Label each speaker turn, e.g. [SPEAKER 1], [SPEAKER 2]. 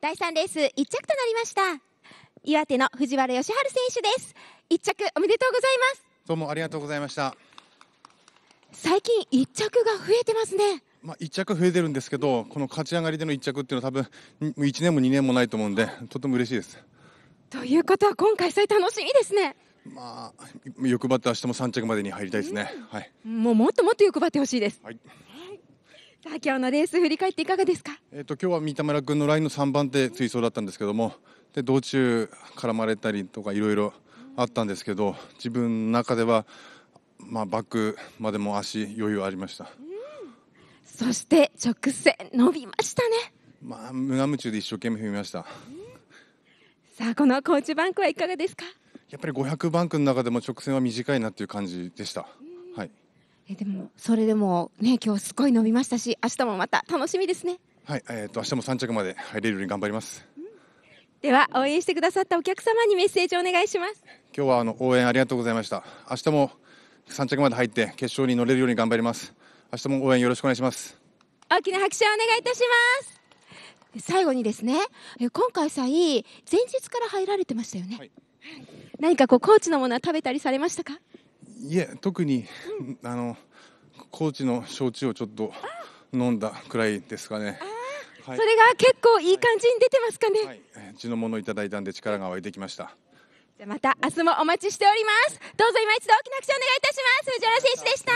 [SPEAKER 1] 第3レース1着となりました岩手の藤原義春選手です1着おめでとうございます
[SPEAKER 2] どうもありがとうございました
[SPEAKER 1] 最近1着が増えてますね
[SPEAKER 2] まあ、1着増えてるんですけど、この勝ち上がりでの1着っていうのは、多分1年も2年もないと思うんで、とても嬉しいです。
[SPEAKER 1] ということは、今回、それ楽しみですね。ま
[SPEAKER 2] あ、欲張って明日も3着までに入りたいですね。うん、はい、
[SPEAKER 1] もうもっともっと欲張ってほしいです。はいさあ今日のレース振り返っていかがですか。
[SPEAKER 2] えっ、ー、と今日は三田村君のラインの3番手追走だったんですけども、で道中絡まれたりとかいろいろあったんですけど、自分の中ではまあバックまでも足余裕ありました。
[SPEAKER 1] そして直線伸びましたね。
[SPEAKER 2] まあ無我夢中で一生懸命踏みました。
[SPEAKER 1] さあこのコーチバンクはいかがですか。
[SPEAKER 2] やっぱり500バンクの中でも直線は短いなっていう感じでした。はい。
[SPEAKER 1] えでもそれでもね今日すごい伸びましたし明日もまた楽しみですね
[SPEAKER 2] はいえっ、ー、と明日も三着まで入れるように頑張ります、うん、
[SPEAKER 1] では応援してくださったお客様にメッセージをお願いします
[SPEAKER 2] 今日はあの応援ありがとうございました明日も三着まで入って決勝に乗れるように頑張ります明日も応援よろしくお願いします
[SPEAKER 1] 大きな拍手をお願いいたします最後にですね今回さえ前日から入られてましたよね、はい、何かこうコーチのものは食べたりされましたか
[SPEAKER 2] いえ特に、うん、あの高知の焼酎をちょっと飲んだくらいですかね。はい、それ
[SPEAKER 1] が結構いい感じに出てますかね。はい、
[SPEAKER 2] うちのものいただいたんで力が湧いてきました。
[SPEAKER 1] じゃまた明日もお待ちしております。どうぞ今一度大きな拍手お願いいたします。藤原選手でした。